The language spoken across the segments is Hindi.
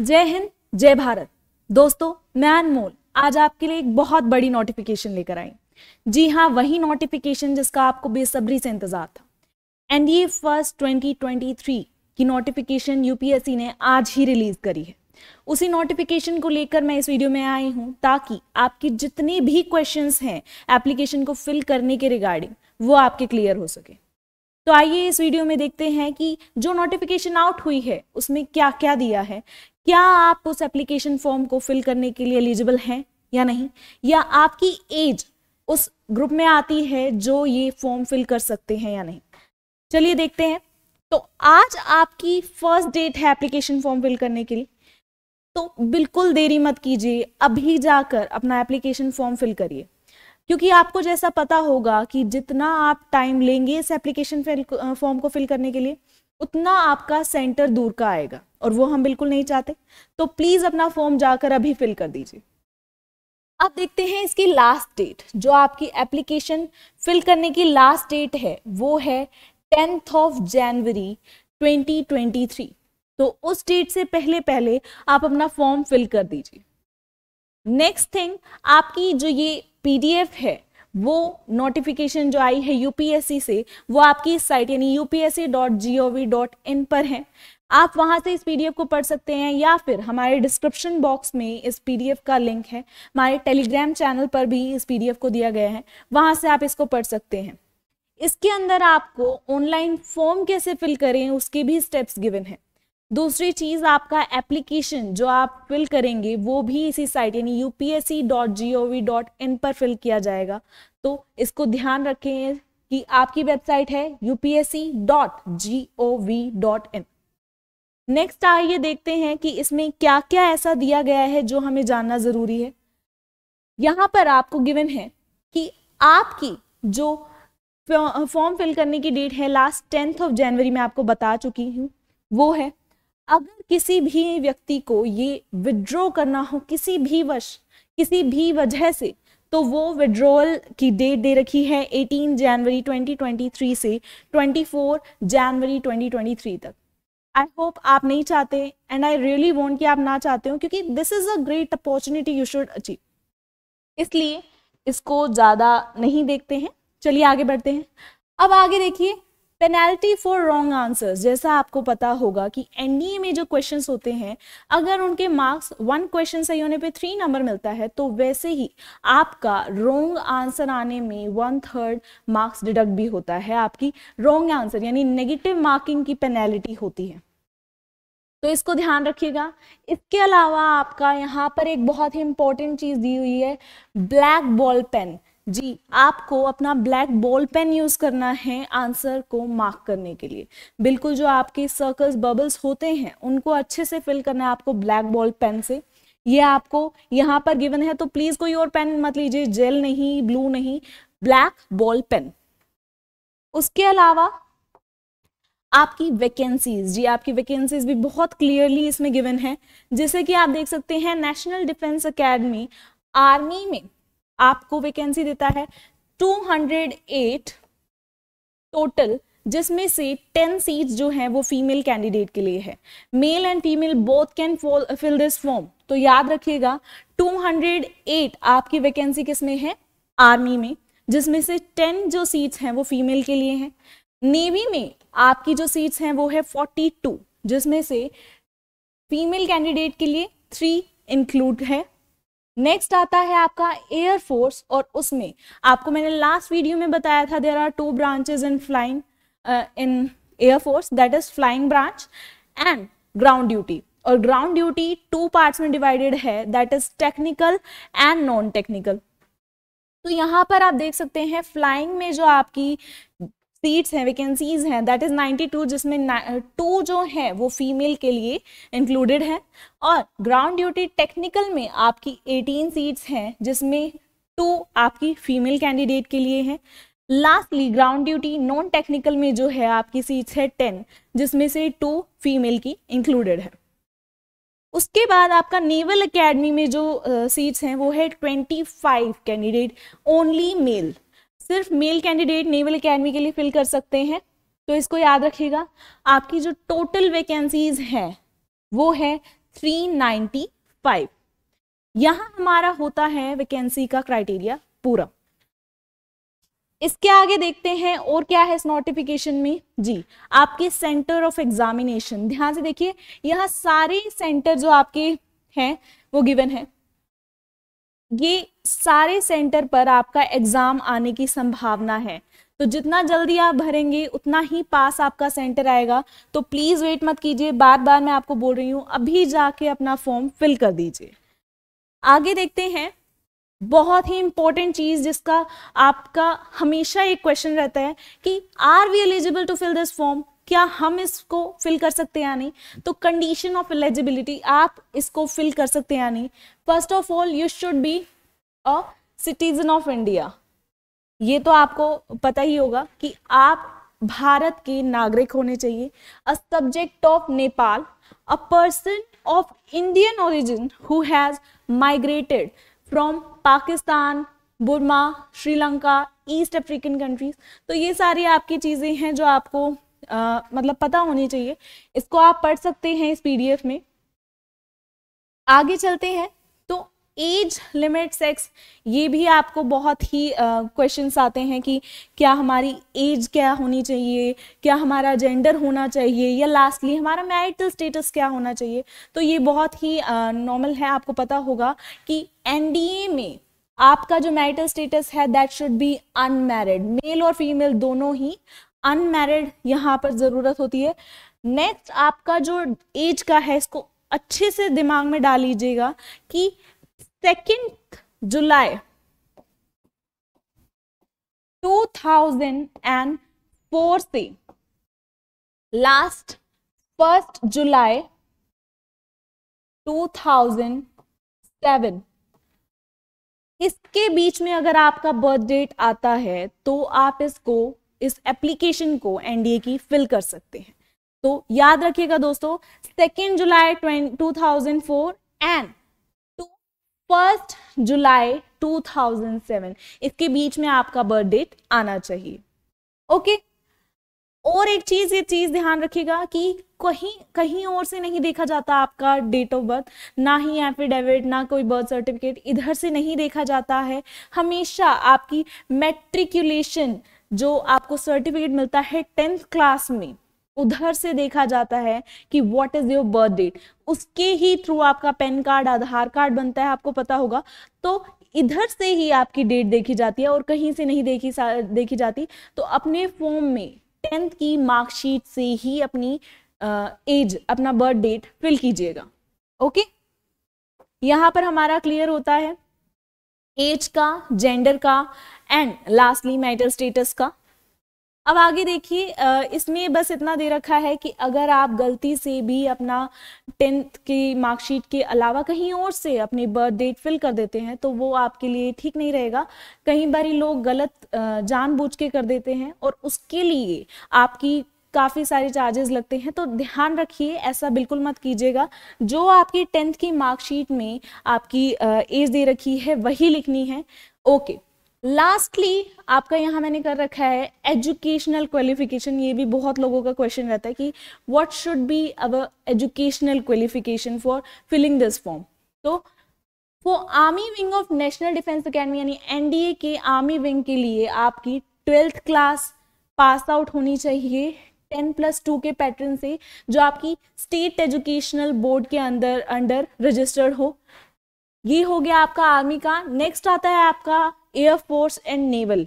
जय हिंद जय भारत दोस्तों मैं अनमोल आज आपके लिए एक बहुत बड़ी नोटिफिकेशन लेकर आई जी हाँ वही नोटिफिकेशन जिसका आपको बेसब्री से इंतजार था एनडीए फर्स्ट 2023 की नोटिफिकेशन यूपीएससी ने आज ही रिलीज करी है उसी नोटिफिकेशन को लेकर मैं इस वीडियो में आई हूं ताकि आपकी जितने भी क्वेश्चंस हैं एप्लीकेशन को फिल करने के रिगार्डिंग वो आपके क्लियर हो सके तो आइए इस वीडियो में देखते हैं कि जो नोटिफिकेशन आउट हुई है उसमें क्या क्या दिया है क्या आप उस एप्लीकेशन फॉर्म को फिल करने के लिए एलिजिबल हैं या नहीं या आपकी एज उस ग्रुप में आती है जो ये फॉर्म फिल कर सकते हैं या नहीं चलिए देखते हैं तो आज आपकी फर्स्ट डेट है एप्लीकेशन फॉर्म फिल करने के लिए तो बिल्कुल देरी मत कीजिए अभी जाकर अपना एप्लीकेशन फॉर्म फिल करिए क्योंकि आपको जैसा पता होगा कि जितना आप टाइम लेंगे इस एप्लीकेशन फॉर्म को फिल करने के लिए उतना आपका सेंटर दूर का आएगा और वो हम बिल्कुल नहीं चाहते तो प्लीज़ अपना फॉर्म जाकर अभी फिल कर दीजिए अब देखते हैं इसकी लास्ट डेट जो आपकी एप्लीकेशन फिल करने की लास्ट डेट है वो है टेंथ ऑफ जनवरी 2023 तो उस डेट से पहले पहले आप अपना फॉर्म फिल कर दीजिए नेक्स्ट थिंग आपकी जो ये पीडीएफ है वो नोटिफिकेशन जो आई है यूपीएससी से वो आपकी साइट यानी UPSC dot G O V dot in पर है आप वहां से इस पीडीएफ को पढ़ सकते हैं या फिर हमारे डिस्क्रिप्शन बॉक्स में इस पीडीएफ का लिंक है हमारे टेलीग्राम चैनल पर भी इस पीडीएफ को दिया गया है वहां से आप इसको पढ़ सकते हैं इसके अंदर आपको ऑनलाइन फॉर्म कैसे फिल करें उसके भी स्टेप्स गिवन है दूसरी चीज आपका एप्लीकेशन जो आप फिल करेंगे वो भी इसी साइट यानी upsc.gov.in पर फिल किया जाएगा तो इसको ध्यान रखें कि आपकी वेबसाइट है upsc.gov.in नेक्स्ट आइए देखते हैं कि इसमें क्या क्या ऐसा दिया गया है जो हमें जानना जरूरी है यहाँ पर आपको गिवन है कि आपकी जो फॉर्म फिल करने की डेट है लास्ट टेंथ ऑफ जनवरी में आपको बता चुकी हूँ वो है अगर किसी भी व्यक्ति को ये विड्रॉ करना हो किसी भी वर्ष किसी भी वजह से तो वो विड्रॉल की डेट दे रखी है 18 जनवरी 2023 से 24 जनवरी 2023 तक आई होप आप नहीं चाहते एंड आई रियली वॉन्ट कि आप ना चाहते हो क्योंकि this is a great opportunity you should achieve इसलिए इसको ज़्यादा नहीं देखते हैं चलिए आगे बढ़ते हैं अब आगे देखिए पेनल्टी फॉर रॉन्ग आंसर्स जैसा आपको पता होगा कि एनडीए में जो क्वेश्चंस होते हैं अगर उनके मार्क्स वन क्वेश्चन सही होने पे थ्री नंबर मिलता है तो वैसे ही आपका रॉन्ग आंसर आने में वन थर्ड मार्क्स डिडक्ट भी होता है आपकी रॉन्ग आंसर यानी नेगेटिव मार्किंग की पेनल्टी होती है तो इसको ध्यान रखिएगा इसके अलावा आपका यहाँ पर एक बहुत ही इंपॉर्टेंट चीज़ दी हुई है ब्लैक बॉल पेन जी आपको अपना ब्लैक बॉल पेन यूज़ करना है आंसर को मार्क करने के लिए बिल्कुल जो आपके सर्कल्स बबल्स होते हैं उनको अच्छे से फिल करना है आपको ब्लैक बॉल पेन से ये आपको यहाँ पर गिवन है तो प्लीज़ कोई और पेन मत लीजिए जेल नहीं ब्लू नहीं ब्लैक बॉल पेन उसके अलावा आपकी वैकेंसीज जी आपकी वैकेंसीज भी बहुत क्लियरली इसमें गिवन है जैसे कि आप देख सकते हैं नेशनल डिफेंस अकेडमी आर्मी में आपको वैकेंसी देता है 208 टोटल जिसमें से 10 सीट्स जो हैं वो फीमेल कैंडिडेट के लिए है male and female both can fill this form तो याद रखिएगा 208 आपकी वैकेंसी किसमें है आर्मी में जिसमें से 10 जो सीट्स हैं वो फीमेल के लिए हैं नेवी में आपकी जो सीट्स हैं वो है फोर्टी टू जिसमें से फीमेल कैंडिडेट के लिए थ्री इंक्लूड है नेक्स्ट आता है आपका एयरफोर्स और उसमें आपको मैंने लास्ट वीडियो में बताया था there are two branches in flying in air force that is flying branch and ground duty और ग्राउंड ड्यूटी टू पार्ट्स में डिवाइडेड है that is technical and non technical तो यहाँ पर आप देख सकते हैं फ्लाइंग में जो आपकी सीट्स हैं वैकेंसीज हैं दैट इज़ 92 जिसमें टू uh, जो है वो फीमेल के लिए इंक्लूडेड है और ग्राउंड ड्यूटी टेक्निकल में आपकी 18 सीट्स हैं जिसमें टू आपकी फीमेल कैंडिडेट के लिए हैं lastly ground duty non technical में जो है आपकी सीट्स है टेन जिसमें से टू फीमेल की इंक्लूडेड है उसके बाद आपका नेवल एकेडमी में जो सीट्स uh, हैं वो है twenty five candidate only male सिर्फ मेल कैंडिडेट नेवल अकेडमी के लिए फिल कर सकते हैं तो इसको याद रखिएगा आपकी जो टोटल वैकेंसीज है वो है 395 यहाँ हमारा होता है वैकेंसी का क्राइटेरिया पूरा इसके आगे देखते हैं और क्या है इस नोटिफिकेशन में जी आपके सेंटर ऑफ एग्जामिनेशन ध्यान से देखिए यहाँ सारे सेंटर जो आपके हैं वो गिवन है ये सारे सेंटर पर आपका एग्जाम आने की संभावना है तो जितना जल्दी आप भरेंगे उतना ही पास आपका सेंटर आएगा तो प्लीज वेट मत कीजिए बार बार मैं आपको बोल रही हूँ अभी जाके अपना फॉर्म फिल कर दीजिए आगे देखते हैं बहुत ही इंपॉर्टेंट चीज जिसका आपका हमेशा एक क्वेश्चन रहता है कि are we eligible to fill this form क्या हम इसको फिल कर सकते हैं या नहीं तो कंडीशन ऑफ एलिजिबिलिटी आप इसको फिल कर सकते हैं या नहीं first of all you should be a citizen of India ये तो आपको पता ही होगा कि आप भारत के नागरिक होने चाहिए a subject of Nepal a person of Indian origin who has migrated from Pakistan Burma Sri Lanka East African countries तो ये सारी आपकी चीज़ें हैं जो आपको आ, मतलब पता होनी चाहिए इसको आप पढ़ सकते हैं इस पीडीएफ में आगे चलते हैं तो एज लिमिट सेक्स ये भी आपको बहुत ही क्वेश्चंस uh, आते हैं कि क्या हमारी एज क्या होनी चाहिए क्या हमारा जेंडर होना चाहिए या लास्टली हमारा मैरिटल स्टेटस क्या होना चाहिए तो ये बहुत ही नॉर्मल uh, है आपको पता होगा कि एनडीए में आपका जो मैरिटल स्टेटस है that should be unmarried male और फीमेल दोनों ही अनमेरिड यहाँ पर ज़रूरत होती है नेक्स्ट आपका जो एज का है इसको अच्छे से दिमाग में डाल लीजिएगा कि सेकेंड जुलाई 2004 से लास्ट फर्स्ट जुलाई 2007 इसके बीच में अगर आपका बर्थ डेट आता है तो आप इसको इस एप्लीकेशन को एनडीए की फिल कर सकते हैं तो याद रखिएगा दोस्तों second July two thousand four and first July 2007 इसके बीच में आपका बर्थ डेट आना चाहिए ओके okay? और एक चीज ये चीज ध्यान रखिएगा कि कहीं कहीं और से नहीं देखा जाता आपका डेट ऑफ बर्थ ना ही एफिडेविट ना कोई बर्थ सर्टिफिकेट इधर से नहीं देखा जाता है हमेशा आपकी मेट्रिकुलेशन जो आपको सर्टिफिकेट मिलता है टेंथ क्लास में उधर से देखा जाता है कि what is your birth date उसके ही थ्रू आपका पैन कार्ड आधार कार्ड बनता है आपको पता होगा तो इधर से ही आपकी डेट देखी जाती है और कहीं से नहीं देखी देखी जाती तो अपने फॉर्म में टेंथ की मार्कशीट से ही अपनी आ, एज अपना बर्थ डेट फिल कीजिएगा ओके यहां पर हमारा क्लियर होता है एज का जेंडर का एंड लास्टली मैटर स्टेटस का अब आगे देखिए इसमें बस इतना दे रखा है कि अगर आप गलती से भी अपना टेंथ की मार्कशीट के अलावा कहीं और से अपनी बर्थ डेट फिल कर देते हैं तो वो आपके लिए ठीक नहीं रहेगा कई बार लोग गलत जानबूझ के कर देते हैं और उसके लिए आपकी काफ़ी सारे चार्जेस लगते हैं तो ध्यान रखिए ऐसा बिल्कुल मत कीजिएगा जो आपकी टेंथ की मार्कशीट में आपकी एज दे रखी है वही लिखनी है ओके okay. लास्टली आपका यहाँ मैंने कर रखा है एजुकेशनल क्वालिफिकेशन ये भी बहुत लोगों का क्वेश्चन रहता है कि what should be our educational qualification for filling this form तो for army wing of national defence academy यानी एनडीए के आर्मी विंग के लिए आपकी ट्वेल्थ क्लास पास आउट होनी चाहिए टेन प्लस टू के पैटर्न से जो आपकी स्टेट एजुकेशनल बोर्ड के अंदर अंडर रजिस्टर्ड हो ये हो गया आपका आर्मी का नेक्स्ट आता है आपका air force and naval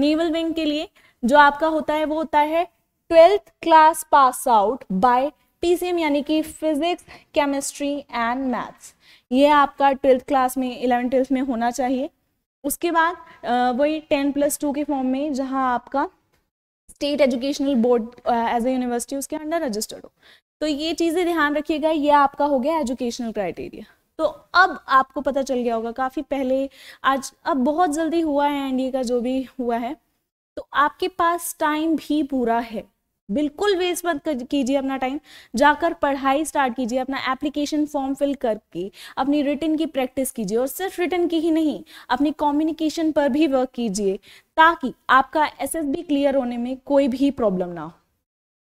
naval wing के लिए जो आपका होता है वो होता है twelfth class pass out by PCM यानी कि फिजिक्स केमिस्ट्री एंड मैथ्स ये आपका ट्वेल्थ क्लास में इलेवन ट्वेल्थ में होना चाहिए उसके बाद वही टेन प्लस टू के फॉर्म में जहां आपका state educational board as a university उसके अंडर रजिस्टर्ड हो तो ये चीज़ें ध्यान रखिएगा ये आपका हो गया एजुकेशनल क्राइटेरिया तो अब आपको पता चल गया होगा काफ़ी पहले आज अब बहुत जल्दी हुआ है एनडीए का जो भी हुआ है तो आपके पास टाइम भी पूरा है बिल्कुल वेस्ट मत कीजिए अपना टाइम जाकर पढ़ाई स्टार्ट कीजिए अपना एप्लीकेशन फॉर्म फिल करके अपनी रिटर्न की प्रैक्टिस कीजिए और सिर्फ रिटर्न की ही नहीं अपनी कम्युनिकेशन पर भी वर्क कीजिए ताकि आपका एसएसबी क्लियर होने में कोई भी प्रॉब्लम ना हो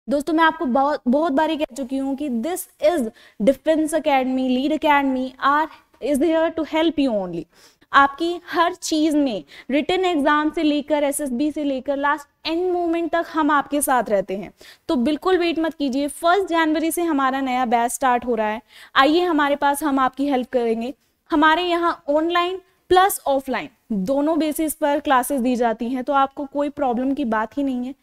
दोस्तों मैं आपको बहुत बहुत बारी कह चुकी हूँ कि this is defence academy lead academy are is here to help you only आपकी हर चीज़ में रिटर्न एग्जाम से लेकर एसएसबी से लेकर लास्ट एंड मोमेंट तक हम आपके साथ रहते हैं तो बिल्कुल वेट मत कीजिए फर्स्ट जनवरी से हमारा नया बैच स्टार्ट हो रहा है आइए हमारे पास हम आपकी हेल्प करेंगे हमारे यहाँ ऑनलाइन प्लस ऑफलाइन दोनों बेसिस पर क्लासेस दी जाती हैं तो आपको कोई प्रॉब्लम की बात ही नहीं है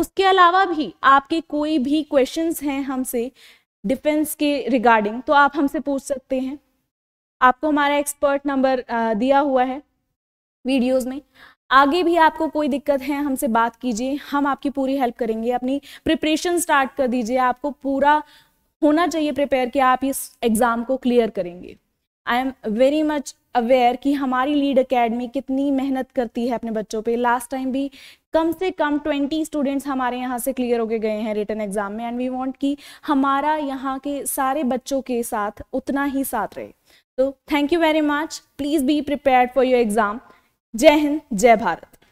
उसके अलावा भी आपके कोई भी क्वेश्चंस हैं हमसे डिफेंस के रिगार्डिंग तो आप हमसे पूछ सकते हैं आपको हमारा एक्सपर्ट नंबर दिया हुआ है वीडियोस में आगे भी आपको कोई दिक्कत है हमसे बात कीजिए हम आपकी पूरी हेल्प करेंगे अपनी प्रिपरेशन स्टार्ट कर दीजिए आपको पूरा होना चाहिए प्रिपेयर कि आप इस एग्ज़ाम को क्लियर करेंगे I am very much aware कि हमारी लीड अकेडमी कितनी मेहनत करती है अपने बच्चों पे लास्ट टाइम भी कम से कम ट्वेंटी स्टूडेंट्स हमारे यहाँ से क्लियर होके गए हैं रिटर्न एग्जाम में एंड वी वांट कि हमारा यहाँ के सारे बच्चों के साथ उतना ही साथ रहे तो thank you very much please be prepare for your exam जय हिंद जय भारत